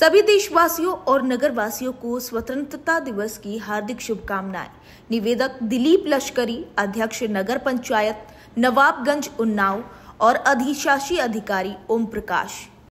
सभी देशवासियों और नगरवासियों को स्वतंत्रता दिवस की हार्दिक शुभकामनाएं निवेदक दिलीप लश्करी अध्यक्ष नगर पंचायत नवाबगंज उन्नाव और अधिशासी अधिकारी ओम प्रकाश